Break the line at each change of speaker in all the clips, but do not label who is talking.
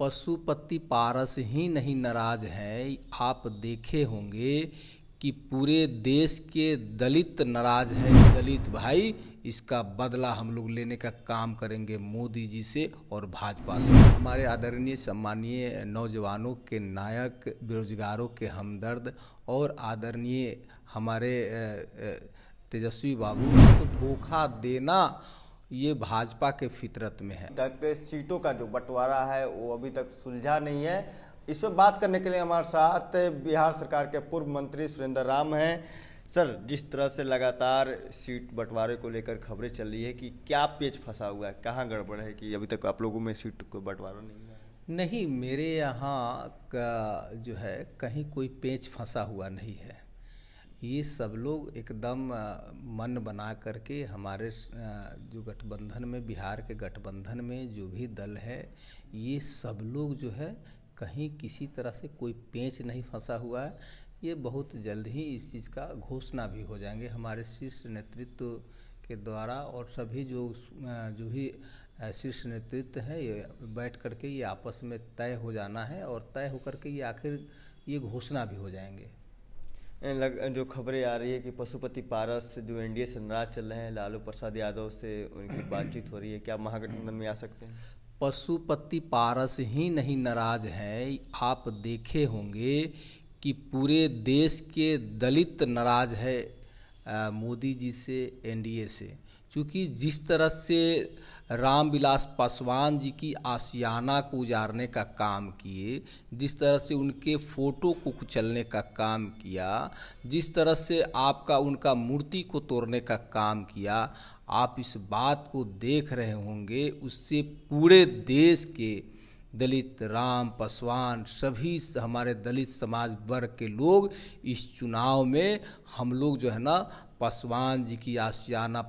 पशुपति पारस ही नहीं नाराज है आप देखे होंगे कि पूरे देश के दलित नाराज है दलित भाई इसका बदला हम लोग लेने का काम करेंगे मोदी जी से और भाजपा से हमारे आदरणीय सम्मानीय नौजवानों के नायक बेरोजगारों के हमदर्द और आदरणीय हमारे तेजस्वी बाबू को धोखा देना ये भाजपा के फितरत में है
तक सीटों का जो बंटवारा है वो अभी तक सुलझा नहीं है इस पर बात करने के लिए हमारे साथ बिहार सरकार के पूर्व मंत्री सुरेंद्र राम हैं सर जिस तरह से लगातार सीट बंटवारे को लेकर खबरें चल रही है कि क्या पेच फंसा हुआ है कहाँ गड़बड़ है कि अभी तक आप लोगों में सीट को बंटवारा नहीं है
नहीं मेरे यहाँ का जो है कहीं कोई पेच फंसा हुआ नहीं है ये सब लोग एकदम मन बना करके हमारे जो गठबंधन में बिहार के गठबंधन में जो भी दल है ये सब लोग जो है कहीं किसी तरह से कोई पेंच नहीं फंसा हुआ है ये बहुत जल्द ही इस चीज़ का घोषणा भी हो जाएंगे हमारे शीर्ष नेतृत्व के द्वारा और सभी जो जो भी शीर्ष नेतृत्व है ये बैठ करके ये आपस में तय हो जाना है और तय होकर के ये आखिर ये घोषणा भी हो जाएंगे
लग, जो खबरें आ रही है कि पशुपति पारस जो एनडीए से नाराज चल रहे हैं लालू प्रसाद यादव से उनकी बातचीत हो रही है क्या महागठबंधन में आ सकते हैं
पशुपति पारस ही नहीं नाराज है आप देखे होंगे कि पूरे देश के दलित नाराज है मोदी जी से एनडीए से क्योंकि जिस तरह से रामविलास पासवान जी की आसियाना को उजारने का काम किए जिस तरह से उनके फोटो को कुचलने का काम किया जिस तरह से आपका उनका मूर्ति को तोड़ने का काम किया आप इस बात को देख रहे होंगे उससे पूरे देश के दलित राम पासवान सभी हमारे दलित समाज वर्ग के लोग इस चुनाव में हम लोग जो है ना पसवान जी की आसियाना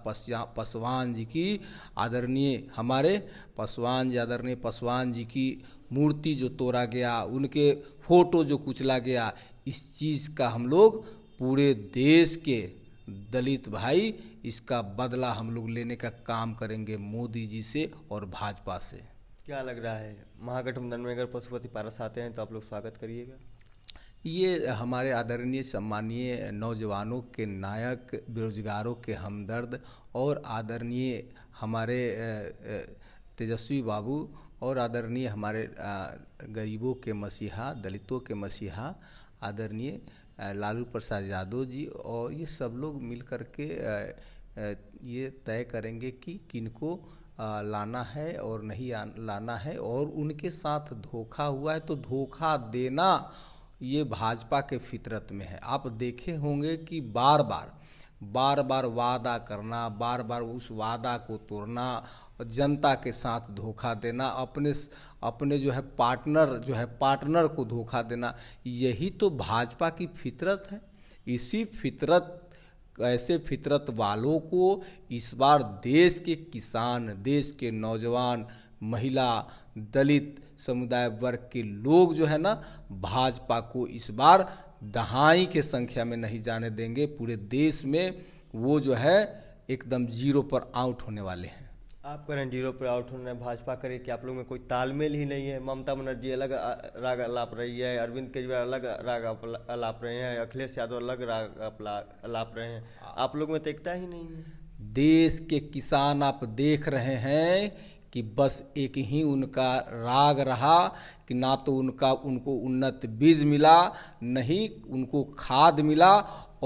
पसवान जी की आदरणीय हमारे पसवान जी आदरणीय पसवान जी की मूर्ति जो तोड़ा गया उनके फोटो जो कुचला गया इस चीज़ का हम लोग पूरे देश के दलित भाई इसका बदला हम लोग लेने का काम करेंगे मोदी जी से और भाजपा से
क्या लग रहा है महागठबंधन में अगर पशुपति पारस आते हैं तो आप लोग स्वागत करिएगा
ये हमारे आदरणीय सम्मानीय नौजवानों के नायक बेरोजगारों के हमदर्द और आदरणीय हमारे तेजस्वी बाबू और आदरणीय हमारे गरीबों के मसीहा दलितों के मसीहा आदरणीय लालू प्रसाद यादव जी और ये सब लोग मिल के ये तय करेंगे कि किनको लाना है और नहीं लाना है और उनके साथ धोखा हुआ है तो धोखा देना ये भाजपा के फितरत में है आप देखे होंगे कि बार बार बार बार वादा करना बार बार उस वादा को तोड़ना जनता के साथ धोखा देना अपने अपने जो है पार्टनर जो है पार्टनर को धोखा देना यही तो भाजपा की फितरत है इसी फितरत ऐसे फितरत वालों को इस बार देश के किसान देश के नौजवान महिला दलित समुदाय वर्ग के लोग जो है ना भाजपा को इस बार दहाई के संख्या में नहीं जाने देंगे पूरे देश में वो जो है एकदम जीरो पर आउट होने वाले हैं
आप कह रहे हैं जीरो पर आउट होने भाजपा करे कि आप लोग में कोई तालमेल ही नहीं है ममता बनर्जी अलग राग अलाप रही है अरविंद केजरीवाल अलग राग अलाप रहे हैं अखिलेश यादव अलग राग अलाप रहे हैं आप लोग में तो एकता ही नहीं है
देश के किसान आप देख रहे हैं कि बस एक ही उनका राग रहा कि ना तो उनका उनको उन्नत बीज मिला नहीं उनको खाद मिला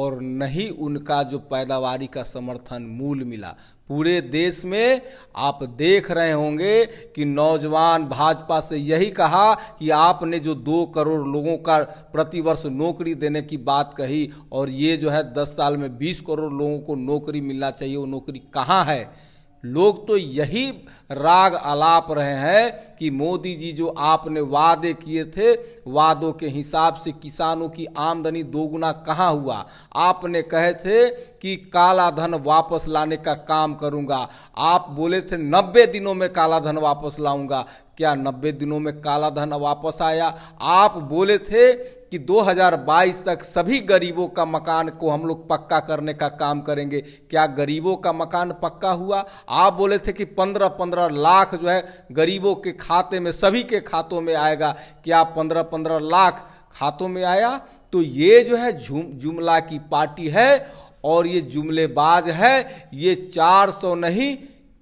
और नहीं उनका जो पैदावारी का समर्थन मूल मिला पूरे देश में आप देख रहे होंगे कि नौजवान भाजपा से यही कहा कि आपने जो दो करोड़ लोगों का प्रतिवर्ष नौकरी देने की बात कही और ये जो है दस साल में बीस करोड़ लोगों को नौकरी मिलना चाहिए वो नौकरी कहाँ है लोग तो यही राग आलाप रहे हैं कि मोदी जी जो आपने वादे किए थे वादों के हिसाब से किसानों की आमदनी दोगुना कहाँ हुआ आपने कहे थे कि काला धन वापस लाने का काम करूंगा आप बोले थे नब्बे दिनों में काला धन वापस लाऊंगा क्या नब्बे दिनों में काला धन वापस आया आप बोले थे कि 2022 तक सभी गरीबों का मकान को हम लोग पक्का करने का काम करेंगे क्या गरीबों का मकान पक्का हुआ आप बोले थे कि 15-15 लाख जो है गरीबों के खाते में सभी के खातों में आएगा क्या 15-15 लाख खातों में आया तो ये जो है जुमला की पार्टी है और ये जुमलेबाज है ये चार सौ नहीं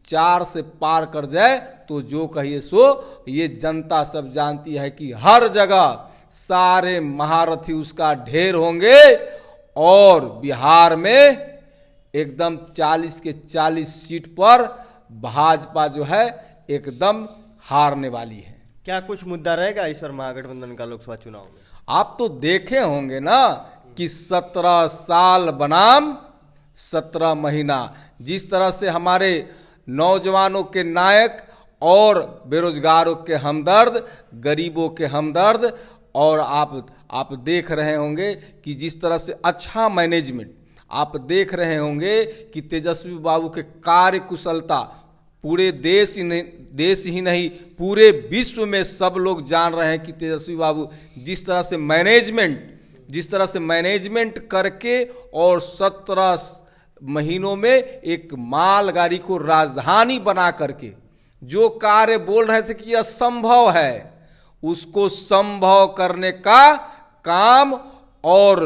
चार से पार कर जाए तो जो कहिए सो ये जनता सब जानती है कि हर जगह सारे महारथी उसका ढेर होंगे और बिहार में एकदम 40 के 40 सीट पर भाजपा जो है एकदम हारने वाली है क्या कुछ मुद्दा रहेगा इस महागठबंधन का लोकसभा चुनाव में आप तो देखे होंगे ना कि सत्रह साल बनाम सत्रह महीना जिस तरह से हमारे नौजवानों के नायक और बेरोजगारों के हमदर्द गरीबों के हमदर्द और आप आप देख रहे होंगे कि जिस तरह से अच्छा मैनेजमेंट आप देख रहे होंगे कि तेजस्वी बाबू के कार्य कुशलता पूरे देश ही नहीं देश ही नहीं पूरे विश्व में सब लोग जान रहे हैं कि तेजस्वी बाबू जिस तरह से मैनेजमेंट जिस तरह से मैनेजमेंट करके और सत्रह महीनों में एक मालगाड़ी को राजधानी बना करके जो कार्य बोल रहे थे कि असंभव है उसको संभव करने का काम और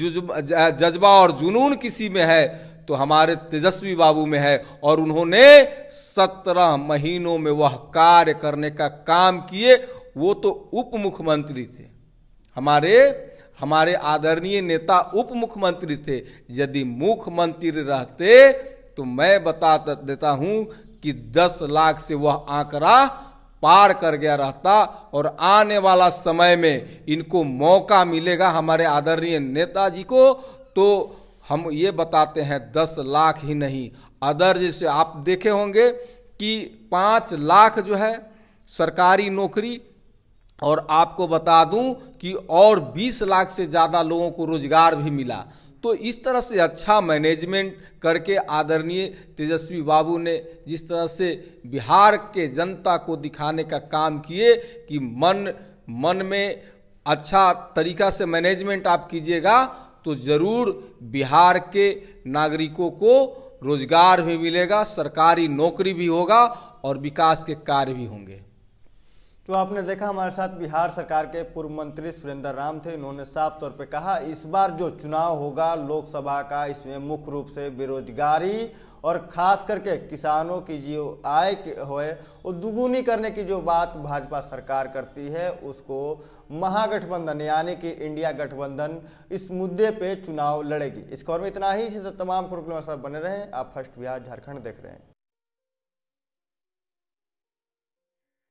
जज्बा और जुनून किसी में है तो हमारे तेजस्वी बाबू में है और उन्होंने सत्रह महीनों में वह कार्य करने का काम किए वो तो उप मुख्यमंत्री थे हमारे हमारे आदरणीय नेता उप मुख्यमंत्री थे यदि मुख्यमंत्री रहते तो मैं बता देता हूं कि 10 लाख से वह आंकड़ा पार कर गया रहता और आने वाला समय में इनको मौका मिलेगा हमारे आदरणीय नेता जी को तो हम ये बताते हैं दस लाख ही नहीं अदर जैसे आप देखे होंगे कि पाँच लाख जो है सरकारी नौकरी और आपको बता दूं कि और 20 लाख से ज़्यादा लोगों को रोजगार भी मिला तो इस तरह से अच्छा मैनेजमेंट करके आदरणीय तेजस्वी बाबू ने जिस तरह से बिहार के जनता को दिखाने का काम किए कि मन मन में अच्छा तरीका से मैनेजमेंट आप कीजिएगा तो ज़रूर बिहार के नागरिकों को रोजगार भी मिलेगा सरकारी नौकरी भी होगा और विकास के कार्य भी होंगे
तो आपने देखा हमारे साथ बिहार सरकार के पूर्व मंत्री सुरेंद्र राम थे इन्होंने साफ तौर पे कहा इस बार जो चुनाव होगा लोकसभा का इसमें मुख्य रूप से बेरोजगारी और खास करके किसानों की जो आय हो वो दुगुनी करने की जो बात भाजपा सरकार करती है उसको महागठबंधन यानी कि इंडिया गठबंधन इस मुद्दे पे चुनाव लड़ेगी इस खबर में इतना ही इसी तमाम प्रोग्राम बने रहे आप फर्स्ट बिहार झारखंड देख रहे हैं